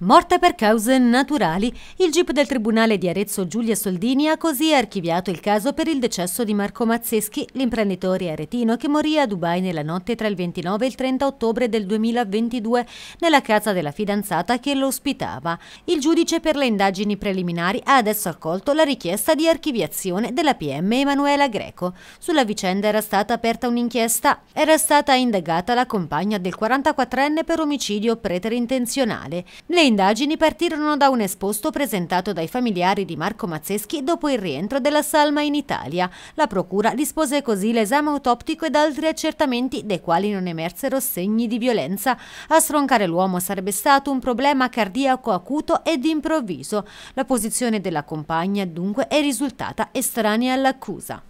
Morte per cause naturali. Il GIP del Tribunale di Arezzo Giulia Soldini ha così archiviato il caso per il decesso di Marco Mazzeschi, l'imprenditore aretino che morì a Dubai nella notte tra il 29 e il 30 ottobre del 2022 nella casa della fidanzata che lo ospitava. Il giudice per le indagini preliminari ha adesso accolto la richiesta di archiviazione della PM Emanuela Greco. Sulla vicenda era stata aperta un'inchiesta. Era stata indagata la compagna del 44enne per omicidio preterintenzionale. Le indagini partirono da un esposto presentato dai familiari di Marco Mazzeschi dopo il rientro della salma in Italia. La procura dispose così l'esame autoptico ed altri accertamenti dei quali non emersero segni di violenza. A stroncare l'uomo sarebbe stato un problema cardiaco acuto ed improvviso. La posizione della compagna dunque è risultata estranea all'accusa.